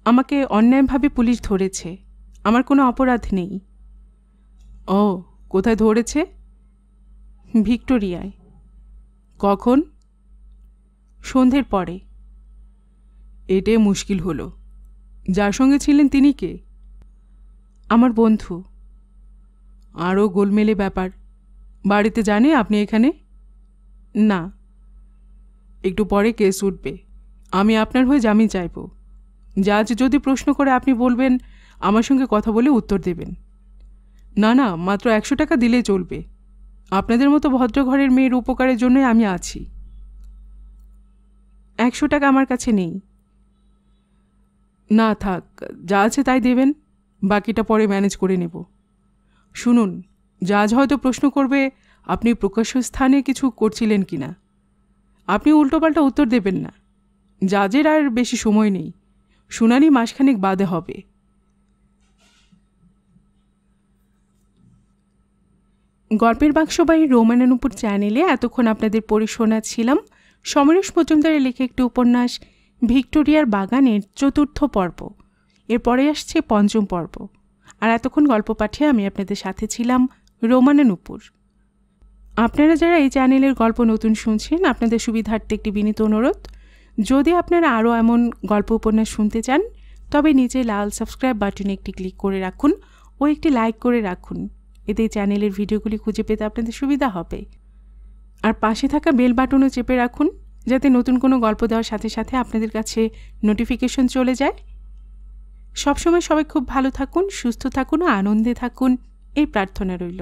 আমাকে অন্যায়ভাবে পুলিশ ধরেছে আমার কোনো অপরাধ নেই ও কোথায় ধরেছে ভিক্টোরিয়ায় কখন সন্ধ্যের পরে এটাই মুশকিল হলো যার সঙ্গে ছিলেন তিনি কে আমার বন্ধু আরও গোলমেলে ব্যাপার বাড়িতে জানে আপনি এখানে না একটু পরে কেস উঠবে আমি আপনার হয়ে জামিন চাইব জাজ যদি প্রশ্ন করে আপনি বলবেন আমার সঙ্গে কথা বলে উত্তর দেবেন না না মাত্র একশো টাকা দিলে চলবে আপনাদের মতো ভদ্রঘরের মেয়ের উপকারের জন্যই আমি আছি একশো টাকা আমার কাছে নেই না থাক যা আছে তাই দেবেন বাকিটা পরে ম্যানেজ করে নেব শুনুন জাজ হয়তো প্রশ্ন করবে আপনি প্রকাশ্য স্থানে কিছু করছিলেন কি না আপনি উল্টোপাল্টা উত্তর দেবেন না জাজের আর বেশি সময় নেই শুনানি মাসখানেক বাদে হবে গল্পের বাক্স বাড়ির এই রোমানানুপুর চ্যানেলে এতক্ষণ আপনাদের পড়ে শোনাচ্ছিলাম সমরেশ মজুমদারের লেখা একটি উপন্যাস ভিক্টোরিয়ার বাগানের চতুর্থ পর্ব এরপরে আসছে পঞ্চম পর্ব আর এতক্ষণ গল্প পাঠিয়ে আমি আপনাদের সাথে ছিলাম রোমানা নূপুর আপনারা যারা এই চ্যানেলের গল্প নতুন শুনছেন আপনাদের সুবিধার্থে একটি বিনীত অনুরোধ যদি আপনারা আরও এমন গল্প উপন্যাস শুনতে চান তবে নিচে লাল সাবস্ক্রাইব বাটনে একটি ক্লিক করে রাখুন ও একটি লাইক করে রাখুন এতে চ্যানেলের ভিডিওগুলি খুঁজে পেতে আপনাদের সুবিধা হবে আর পাশে থাকা বেল বাটনও চেপে রাখুন যাতে নতুন কোনো গল্প দেওয়ার সাথে সাথে আপনাদের কাছে নোটিফিকেশন চলে যায় সবসময় সবাই খুব ভালো থাকুন সুস্থ থাকুন আনন্দে থাকুন এই প্রার্থনা রইল